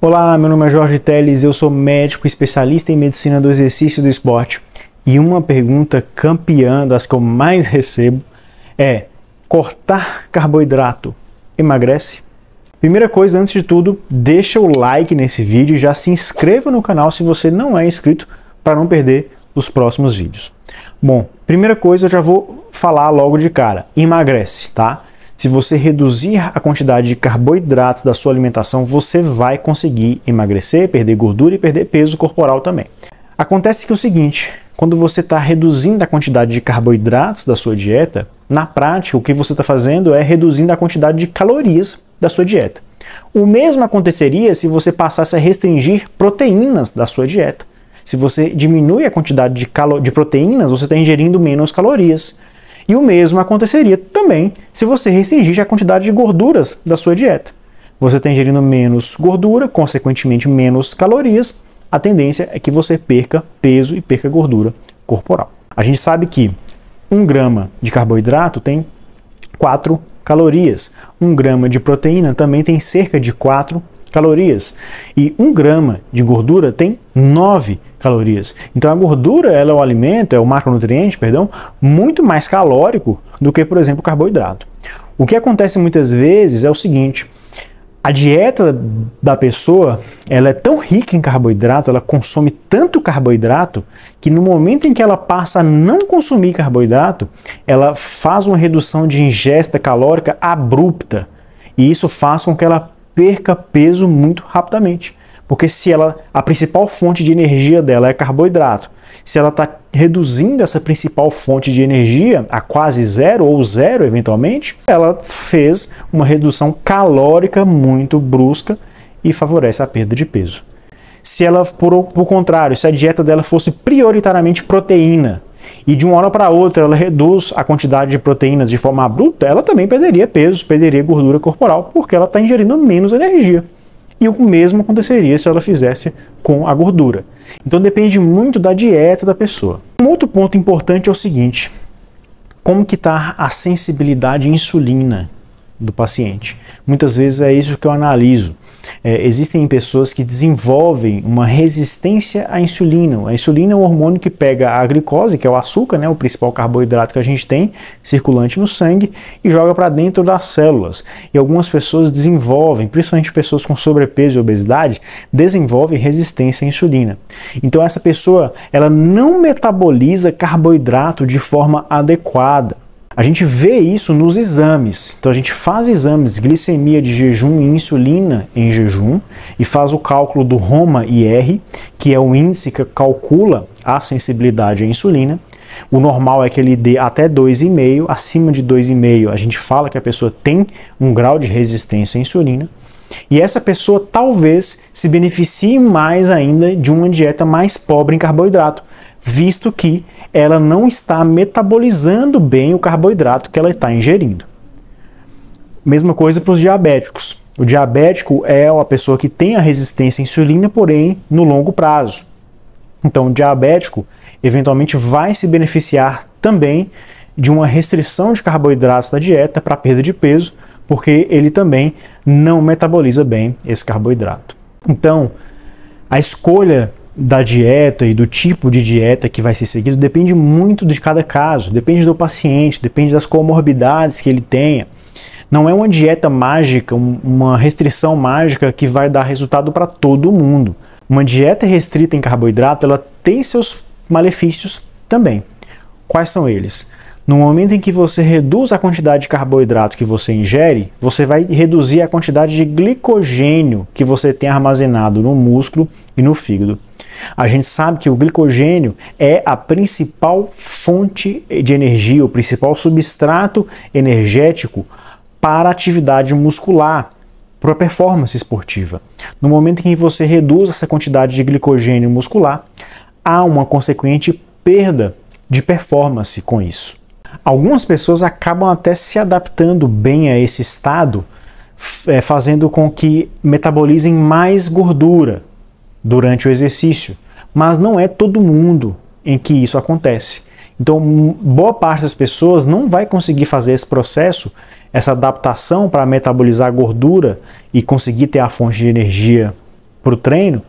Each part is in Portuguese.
Olá, meu nome é Jorge Teles, eu sou médico especialista em medicina do exercício e do esporte. E uma pergunta campeã das que eu mais recebo é: cortar carboidrato emagrece? Primeira coisa, antes de tudo, deixa o like nesse vídeo e já se inscreva no canal se você não é inscrito para não perder os próximos vídeos. Bom, primeira coisa, eu já vou falar logo de cara: emagrece, tá? Se você reduzir a quantidade de carboidratos da sua alimentação, você vai conseguir emagrecer, perder gordura e perder peso corporal também. Acontece que é o seguinte, quando você está reduzindo a quantidade de carboidratos da sua dieta, na prática o que você está fazendo é reduzindo a quantidade de calorias da sua dieta. O mesmo aconteceria se você passasse a restringir proteínas da sua dieta. Se você diminui a quantidade de, de proteínas, você está ingerindo menos calorias. E o mesmo aconteceria também se você restringir a quantidade de gorduras da sua dieta. Você está ingerindo menos gordura, consequentemente menos calorias, a tendência é que você perca peso e perca gordura corporal. A gente sabe que um grama de carboidrato tem 4 calorias, Um grama de proteína também tem cerca de 4 calorias. E um grama de gordura tem 9 calorias. Então a gordura ela é o alimento, é o macronutriente, perdão, muito mais calórico do que, por exemplo, o carboidrato. O que acontece muitas vezes é o seguinte: a dieta da pessoa ela é tão rica em carboidrato, ela consome tanto carboidrato, que no momento em que ela passa a não consumir carboidrato, ela faz uma redução de ingesta calórica abrupta. E isso faz com que ela perca peso muito rapidamente. Porque se ela, a principal fonte de energia dela é carboidrato, se ela está reduzindo essa principal fonte de energia a quase zero ou zero eventualmente, ela fez uma redução calórica muito brusca e favorece a perda de peso. Se ela, por, por contrário, se a dieta dela fosse prioritariamente proteína, e de uma hora para outra ela reduz a quantidade de proteínas de forma abrupta, ela também perderia peso, perderia gordura corporal, porque ela está ingerindo menos energia. E o mesmo aconteceria se ela fizesse com a gordura. Então depende muito da dieta da pessoa. Um outro ponto importante é o seguinte: como que está a sensibilidade à insulina do paciente? Muitas vezes é isso que eu analiso é, existem pessoas que desenvolvem uma resistência à insulina. A insulina é um hormônio que pega a glicose, que é o açúcar, né, o principal carboidrato que a gente tem circulante no sangue, e joga para dentro das células. E algumas pessoas desenvolvem, principalmente pessoas com sobrepeso e obesidade, desenvolvem resistência à insulina. Então essa pessoa ela não metaboliza carboidrato de forma adequada. A gente vê isso nos exames. Então a gente faz exames glicemia de jejum e insulina em jejum e faz o cálculo do Roma IR, que é o índice que calcula a sensibilidade à insulina. O normal é que ele dê até 2,5, acima de 2,5 a gente fala que a pessoa tem um grau de resistência à insulina. E essa pessoa talvez se beneficie mais ainda de uma dieta mais pobre em carboidrato, visto que ela não está metabolizando bem o carboidrato que ela está ingerindo. Mesma coisa para os diabéticos. O diabético é uma pessoa que tem a resistência à insulina, porém no longo prazo. Então, o diabético eventualmente vai se beneficiar também de uma restrição de carboidratos da dieta para perda de peso, porque ele também não metaboliza bem esse carboidrato. Então, a escolha da dieta e do tipo de dieta que vai ser seguido depende muito de cada caso, depende do paciente, depende das comorbidades que ele tenha. Não é uma dieta mágica, uma restrição mágica que vai dar resultado para todo mundo. Uma dieta restrita em carboidrato, ela tem seus malefícios também. Quais são eles? No momento em que você reduz a quantidade de carboidrato que você ingere, você vai reduzir a quantidade de glicogênio que você tem armazenado no músculo e no fígado. A gente sabe que o glicogênio é a principal fonte de energia, o principal substrato energético para a atividade muscular, para a performance esportiva. No momento em que você reduz essa quantidade de glicogênio muscular, há uma consequente perda de performance com isso. Algumas pessoas acabam até se adaptando bem a esse estado, é, fazendo com que metabolizem mais gordura durante o exercício. Mas não é todo mundo em que isso acontece. Então, boa parte das pessoas não vai conseguir fazer esse processo, essa adaptação para metabolizar gordura e conseguir ter a fonte de energia para o treino.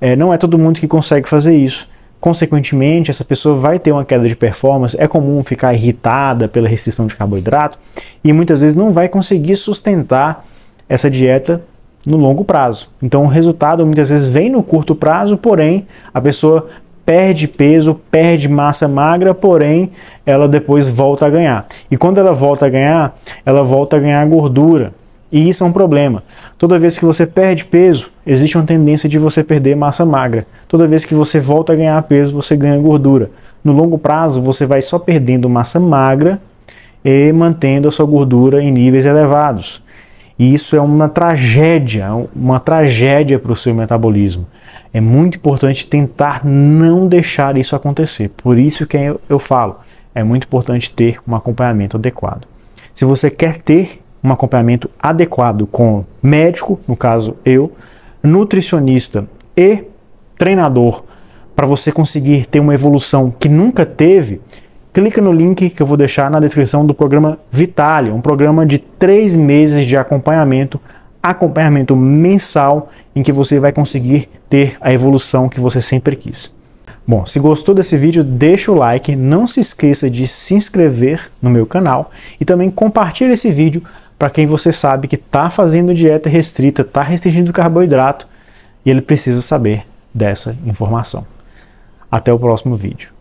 É, não é todo mundo que consegue fazer isso. Consequentemente, essa pessoa vai ter uma queda de performance, é comum ficar irritada pela restrição de carboidrato e muitas vezes não vai conseguir sustentar essa dieta no longo prazo. Então, o resultado muitas vezes vem no curto prazo, porém, a pessoa perde peso, perde massa magra, porém, ela depois volta a ganhar. E quando ela volta a ganhar, ela volta a ganhar gordura. E isso é um problema. Toda vez que você perde peso, existe uma tendência de você perder massa magra. Toda vez que você volta a ganhar peso, você ganha gordura. No longo prazo, você vai só perdendo massa magra e mantendo a sua gordura em níveis elevados. E isso é uma tragédia, é uma tragédia para o seu metabolismo. É muito importante tentar não deixar isso acontecer. Por isso que eu, eu falo, é muito importante ter um acompanhamento adequado. Se você quer ter um acompanhamento adequado com médico, no caso eu, nutricionista e treinador, para você conseguir ter uma evolução que nunca teve, clica no link que eu vou deixar na descrição do programa Vitalia, um programa de três meses de acompanhamento, acompanhamento mensal, em que você vai conseguir ter a evolução que você sempre quis. Bom, se gostou desse vídeo, deixa o like, não se esqueça de se inscrever no meu canal e também compartilhe esse vídeo para quem você sabe que está fazendo dieta restrita, está restringindo carboidrato e ele precisa saber dessa informação. Até o próximo vídeo.